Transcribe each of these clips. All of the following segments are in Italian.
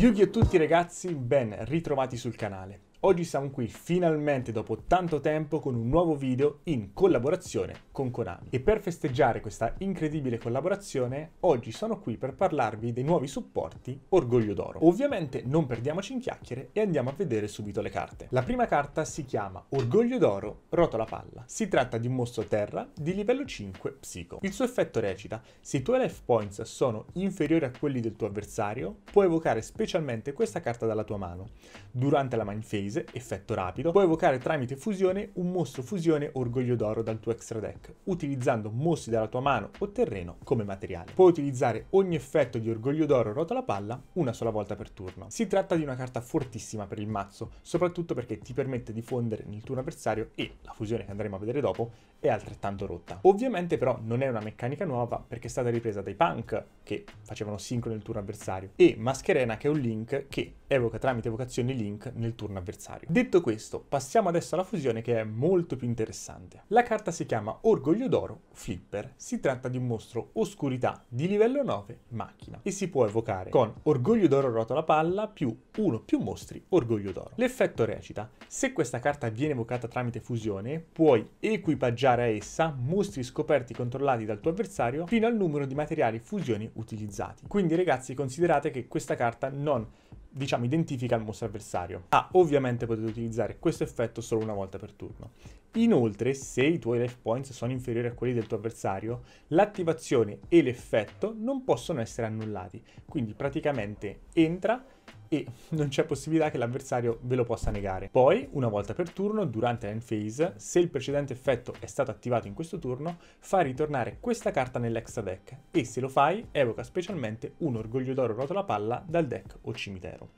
Yugi a tutti ragazzi, ben ritrovati sul canale. Oggi siamo qui finalmente dopo tanto tempo con un nuovo video in collaborazione con Konami. E per festeggiare questa incredibile collaborazione, oggi sono qui per parlarvi dei nuovi supporti Orgoglio d'Oro. Ovviamente non perdiamoci in chiacchiere e andiamo a vedere subito le carte. La prima carta si chiama Orgoglio d'Oro Rotola Palla. Si tratta di un mostro terra di livello 5 psico. Il suo effetto recita, se i tuoi life points sono inferiori a quelli del tuo avversario, puoi evocare specialmente questa carta dalla tua mano. Durante la mind phase Freeze, effetto rapido, puoi evocare tramite fusione un mostro fusione Orgoglio d'Oro dal tuo extra deck, utilizzando mostri dalla tua mano o terreno come materiale. Puoi utilizzare ogni effetto di Orgoglio d'Oro rota la palla una sola volta per turno. Si tratta di una carta fortissima per il mazzo, soprattutto perché ti permette di fondere nel turno avversario e la fusione che andremo a vedere dopo è altrettanto rotta. Ovviamente però non è una meccanica nuova perché è stata ripresa dai punk che facevano sincro nel turno avversario e Mascherena che è un link che evoca tramite evocazione Link nel turno avversario. Detto questo, passiamo adesso alla fusione che è molto più interessante. La carta si chiama Orgoglio d'Oro Flipper, si tratta di un mostro oscurità di livello 9 macchina e si può evocare con Orgoglio d'Oro rotola palla più uno più mostri Orgoglio d'Oro. L'effetto recita, se questa carta viene evocata tramite fusione, puoi equipaggiare a essa mostri scoperti controllati dal tuo avversario fino al numero di materiali fusioni utilizzati. Quindi ragazzi considerate che questa carta non diciamo, identifica il mostro avversario. Ah, ovviamente potete utilizzare questo effetto solo una volta per turno. Inoltre, se i tuoi life points sono inferiori a quelli del tuo avversario, l'attivazione e l'effetto non possono essere annullati, quindi praticamente entra e non c'è possibilità che l'avversario ve lo possa negare. Poi, una volta per turno, durante l'end phase, se il precedente effetto è stato attivato in questo turno, fai ritornare questa carta nell'extra deck e se lo fai evoca specialmente un Orgoglio d'Oro Rotola Palla dal deck o cimitero.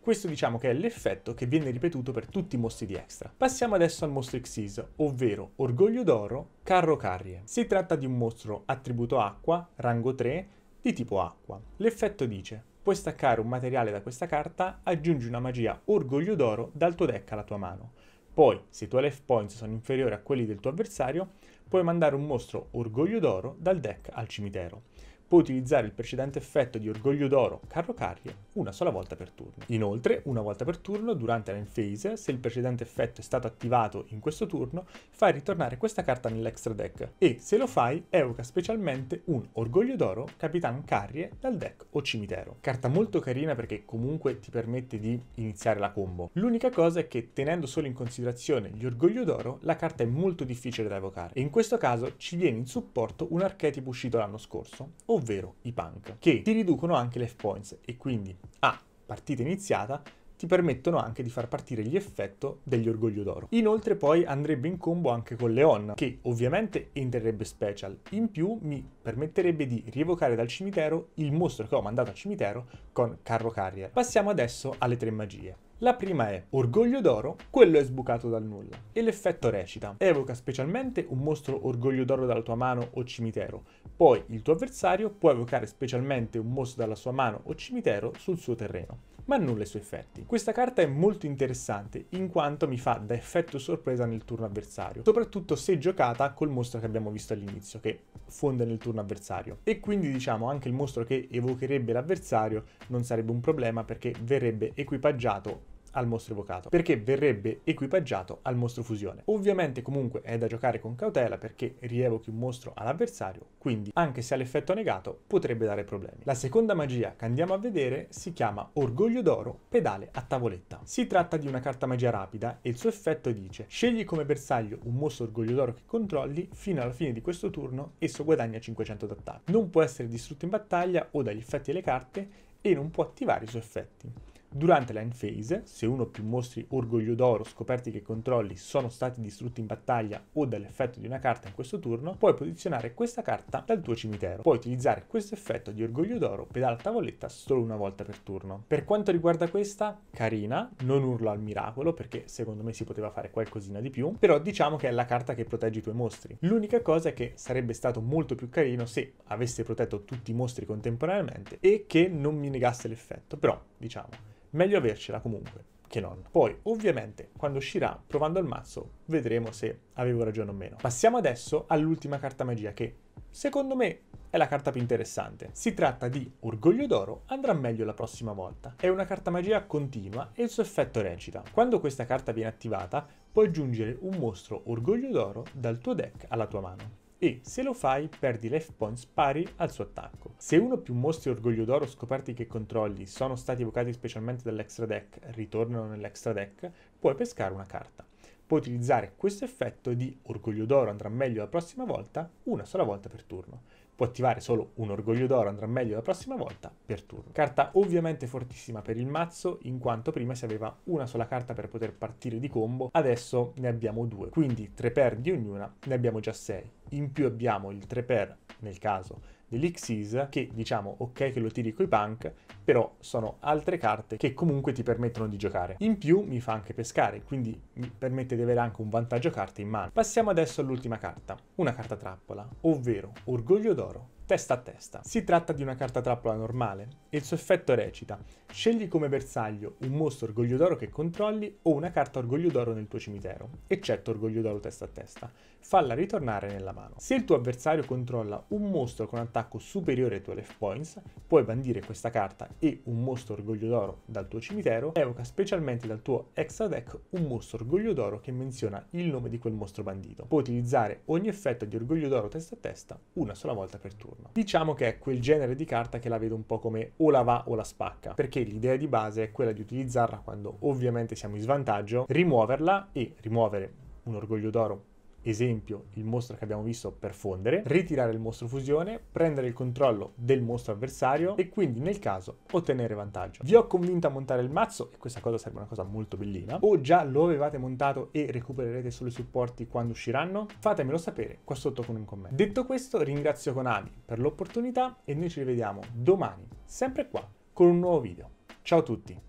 Questo diciamo che è l'effetto che viene ripetuto per tutti i mostri di extra. Passiamo adesso al mostro Xyz, ovvero Orgoglio d'Oro Carro Carrie. Si tratta di un mostro attributo acqua, rango 3, di tipo acqua. L'effetto dice puoi staccare un materiale da questa carta, aggiungi una magia Orgoglio d'Oro dal tuo deck alla tua mano. Poi, se i tuoi life points sono inferiori a quelli del tuo avversario, puoi mandare un mostro Orgoglio d'Oro dal deck al cimitero può utilizzare il precedente effetto di Orgoglio d'Oro Carro Carrie una sola volta per turno. Inoltre, una volta per turno, durante l'end phase, se il precedente effetto è stato attivato in questo turno, fai ritornare questa carta nell'extra deck e, se lo fai, evoca specialmente un Orgoglio d'Oro Capitan Carrie dal deck o cimitero. Carta molto carina perché comunque ti permette di iniziare la combo. L'unica cosa è che tenendo solo in considerazione gli Orgoglio d'Oro, la carta è molto difficile da evocare e in questo caso ci viene in supporto un archetipo uscito l'anno scorso, ovvero ovvero i punk, che ti riducono anche le points e quindi a partita iniziata ti permettono anche di far partire gli l'effetto degli orgoglio d'oro. Inoltre poi andrebbe in combo anche con Leon, che ovviamente entrerebbe special. In più mi permetterebbe di rievocare dal cimitero il mostro che ho mandato al cimitero con Carro Carrier. Passiamo adesso alle tre magie. La prima è Orgoglio d'oro, quello è sbucato dal nulla. E l'effetto recita, evoca specialmente un mostro Orgoglio d'oro dalla tua mano o cimitero, poi il tuo avversario può evocare specialmente un mostro dalla sua mano o cimitero sul suo terreno ma nulla i suoi effetti. Questa carta è molto interessante in quanto mi fa da effetto sorpresa nel turno avversario, soprattutto se giocata col mostro che abbiamo visto all'inizio, che fonde nel turno avversario. E quindi diciamo anche il mostro che evocherebbe l'avversario non sarebbe un problema perché verrebbe equipaggiato al mostro evocato, perché verrebbe equipaggiato al mostro fusione. Ovviamente comunque è da giocare con cautela perché rievochi un mostro all'avversario, quindi anche se ha l'effetto negato potrebbe dare problemi. La seconda magia che andiamo a vedere si chiama Orgoglio d'Oro, pedale a tavoletta. Si tratta di una carta magia rapida e il suo effetto dice scegli come bersaglio un mostro Orgoglio d'Oro che controlli, fino alla fine di questo turno esso guadagna 500 d'attacco. Non può essere distrutto in battaglia o dagli effetti delle carte e non può attivare i suoi effetti. Durante la end phase, se uno o più mostri orgoglio d'oro scoperti che controlli sono stati distrutti in battaglia o dall'effetto di una carta in questo turno, puoi posizionare questa carta dal tuo cimitero. Puoi utilizzare questo effetto di orgoglio d'oro pedala tavoletta solo una volta per turno. Per quanto riguarda questa, carina, non urlo al miracolo perché secondo me si poteva fare qualcosina di più, però diciamo che è la carta che protegge i tuoi mostri. L'unica cosa è che sarebbe stato molto più carino se avesse protetto tutti i mostri contemporaneamente e che non mi negasse l'effetto, però diciamo meglio avercela comunque che non. Poi, ovviamente, quando uscirà, provando il mazzo, vedremo se avevo ragione o meno. Passiamo adesso all'ultima carta magia che, secondo me, è la carta più interessante. Si tratta di Orgoglio d'Oro, andrà meglio la prossima volta. È una carta magia continua e il suo effetto recita. Quando questa carta viene attivata, puoi aggiungere un mostro Orgoglio d'Oro dal tuo deck alla tua mano e se lo fai perdi life points pari al suo attacco. Se uno o più mostri orgoglio d'oro scoperti che controlli sono stati evocati specialmente dall'extra deck, ritornano nell'extra deck, puoi pescare una carta. Puoi utilizzare questo effetto di orgoglio d'oro andrà meglio la prossima volta una sola volta per turno può attivare solo un orgoglio d'oro, andrà meglio la prossima volta, per turno. Carta ovviamente fortissima per il mazzo, in quanto prima si aveva una sola carta per poter partire di combo, adesso ne abbiamo due, quindi tre per di ognuna ne abbiamo già sei. In più abbiamo il tre per, nel caso, dell'Xyz che diciamo ok che lo tiri coi punk però sono altre carte che comunque ti permettono di giocare in più mi fa anche pescare quindi mi permette di avere anche un vantaggio carte in mano passiamo adesso all'ultima carta una carta trappola ovvero Orgoglio d'Oro testa a testa. Si tratta di una carta trappola normale e il suo effetto recita scegli come bersaglio un mostro orgoglio d'oro che controlli o una carta orgoglio d'oro nel tuo cimitero, eccetto orgoglio d'oro testa a testa, falla ritornare nella mano. Se il tuo avversario controlla un mostro con attacco superiore ai tuoi life points, puoi bandire questa carta e un mostro orgoglio d'oro dal tuo cimitero, evoca specialmente dal tuo extra deck un mostro orgoglio d'oro che menziona il nome di quel mostro bandito. Puoi utilizzare ogni effetto di orgoglio d'oro testa a testa una sola volta per turno attorno. Diciamo che è quel genere di carta che la vedo un po' come o la va o la spacca, perché l'idea di base è quella di utilizzarla quando ovviamente siamo in svantaggio, rimuoverla e rimuovere un orgoglio d'oro esempio il mostro che abbiamo visto per fondere, ritirare il mostro fusione, prendere il controllo del mostro avversario e quindi nel caso ottenere vantaggio. Vi ho convinto a montare il mazzo e questa cosa sarebbe una cosa molto bellina o già lo avevate montato e recupererete solo i supporti quando usciranno? Fatemelo sapere qua sotto con un commento. Detto questo ringrazio Konami per l'opportunità e noi ci rivediamo domani sempre qua con un nuovo video. Ciao a tutti!